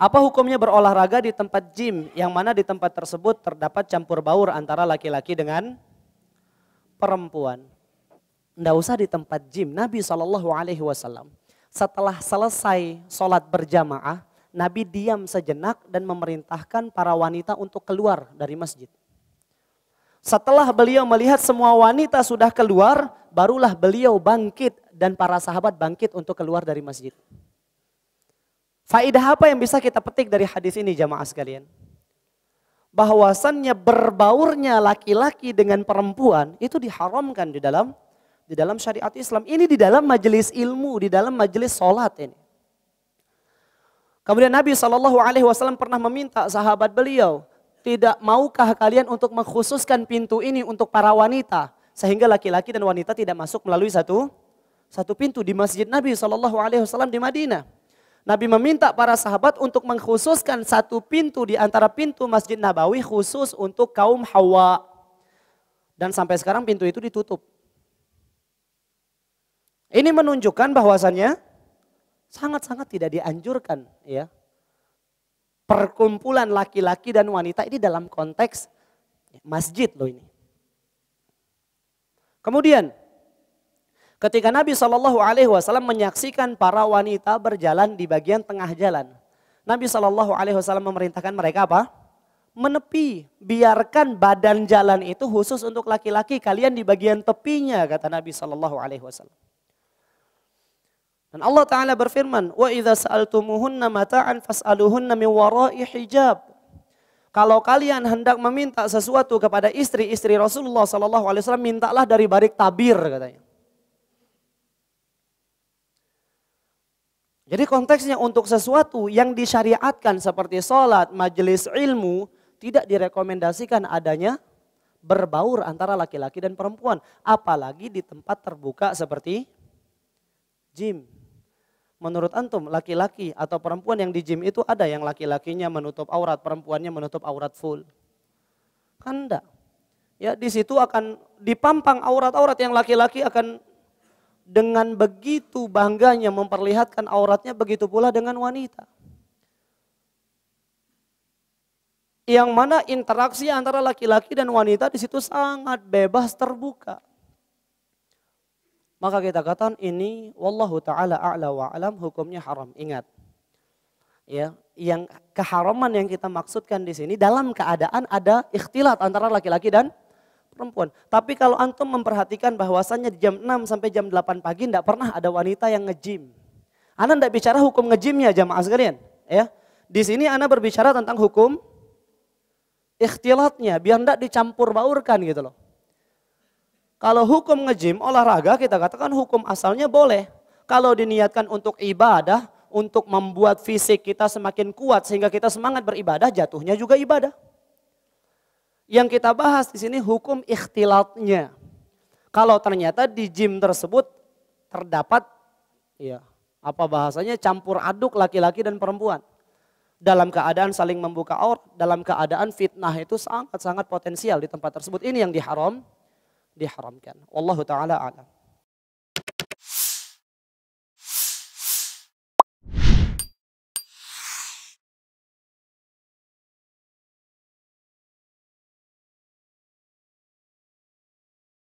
Apa hukumnya berolahraga di tempat gym yang mana di tempat tersebut terdapat campur baur antara laki-laki dengan perempuan? Tidak usah di tempat gym. Nabi Shallallahu Alaihi Wasallam setelah selesai sholat berjamaah, Nabi diam sejenak dan memerintahkan para wanita untuk keluar dari masjid. Setelah beliau melihat semua wanita sudah keluar, barulah beliau bangkit dan para sahabat bangkit untuk keluar dari masjid. Faidah apa yang bisa kita petik dari hadis ini jamaah sekalian? Bahwasannya berbaurnya laki-laki dengan perempuan itu diharamkan di dalam di dalam syariat Islam. Ini di dalam majelis ilmu, di dalam majelis sholat ini. Kemudian Nabi saw pernah meminta sahabat beliau tidak maukah kalian untuk mengkhususkan pintu ini untuk para wanita? Sehingga laki-laki dan wanita tidak masuk melalui satu satu pintu di Masjid Nabi Shallallahu Alaihi Wasallam di Madinah. Nabi meminta para sahabat untuk mengkhususkan satu pintu di antara pintu Masjid Nabawi khusus untuk kaum Hawa. Dan sampai sekarang pintu itu ditutup. Ini menunjukkan bahwasannya sangat-sangat tidak dianjurkan ya perkumpulan laki-laki dan wanita ini dalam konteks masjid loh ini. Kemudian ketika Nabi Shallallahu Alaihi Wasallam menyaksikan para wanita berjalan di bagian tengah jalan, Nabi Shallallahu Alaihi Wasallam memerintahkan mereka apa? Menepi, biarkan badan jalan itu khusus untuk laki-laki. Kalian di bagian tepinya, kata Nabi Shallallahu Alaihi Wasallam. Dan Allah Ta'ala berfirman, Wa idha sa'altumuhunna mata'an fas'aluhunna min warai hijab. Kalau kalian hendak meminta sesuatu kepada istri-istri Rasulullah SAW, Alaihi Wasallam, mintalah dari barik tabir katanya. Jadi konteksnya untuk sesuatu yang disyariatkan seperti sholat, majelis ilmu, tidak direkomendasikan adanya berbaur antara laki-laki dan perempuan. Apalagi di tempat terbuka seperti gym menurut antum laki-laki atau perempuan yang di gym itu ada yang laki-lakinya menutup aurat, perempuannya menutup aurat full? Kan enggak. Ya, di situ akan dipampang aurat-aurat yang laki-laki akan dengan begitu bangganya memperlihatkan auratnya begitu pula dengan wanita. Yang mana interaksi antara laki-laki dan wanita di situ sangat bebas terbuka maka kita katakan ini wallahu taala a'la wa alam hukumnya haram. Ingat. Ya, yang keharaman yang kita maksudkan di sini dalam keadaan ada ikhtilat antara laki-laki dan perempuan. Tapi kalau antum memperhatikan bahwasannya di jam 6 sampai jam 8 pagi tidak pernah ada wanita yang ngejim. Anda tidak bicara hukum ngejimnya jamaah sekalian, ya. Di sini Anda berbicara tentang hukum ikhtilatnya biar tidak dicampur baurkan gitu loh. Kalau hukum ngejim, olahraga kita katakan hukum asalnya boleh. Kalau diniatkan untuk ibadah, untuk membuat fisik kita semakin kuat sehingga kita semangat beribadah, jatuhnya juga ibadah. Yang kita bahas di sini hukum ikhtilatnya. Kalau ternyata di gym tersebut terdapat ya, apa bahasanya campur aduk laki-laki dan perempuan. Dalam keadaan saling membuka aurat, dalam keadaan fitnah itu sangat-sangat potensial di tempat tersebut. Ini yang diharam diharamkan. Wallahu taala alam.